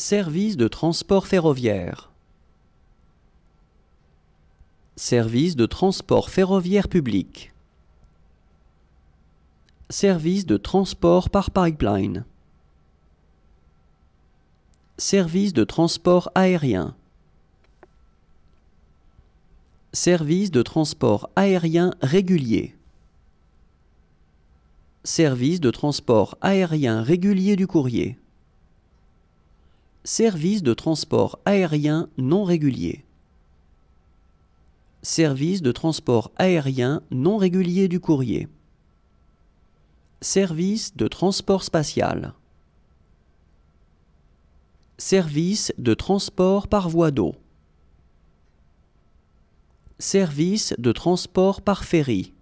Service de transport ferroviaire. Service de transport ferroviaire public. Service de transport par pipeline. Service de transport aérien. Service de transport aérien régulier. Service de transport aérien régulier du courrier. Service de transport aérien non régulier. Service de transport aérien non régulier du courrier. Service de transport spatial. Service de transport par voie d'eau. Service de transport par ferry.